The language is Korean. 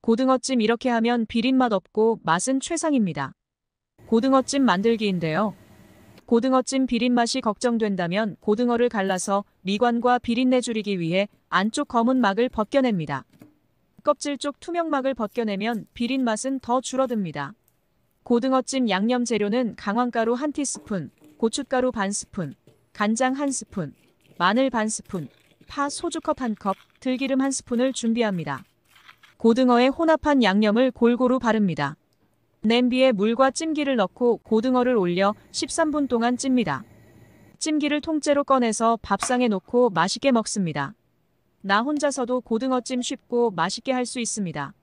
고등어찜 이렇게 하면 비린맛 없고 맛은 최상입니다. 고등어찜 만들기인데요. 고등어찜 비린맛이 걱정된다면 고등어를 갈라서 미관과 비린내 줄이기 위해 안쪽 검은 막을 벗겨냅니다. 껍질 쪽 투명막을 벗겨내면 비린맛은 더 줄어듭니다. 고등어찜 양념 재료는 강황가루 한티스푼 고춧가루 반스푼, 간장 한스푼 마늘 반스푼, 파 소주컵 한컵 들기름 한스푼을 준비합니다. 고등어에 혼합한 양념을 골고루 바릅니다. 냄비에 물과 찜기를 넣고 고등어를 올려 13분 동안 찝니다. 찜기를 통째로 꺼내서 밥상에 놓고 맛있게 먹습니다. 나 혼자서도 고등어찜 쉽고 맛있게 할 수 있습니다.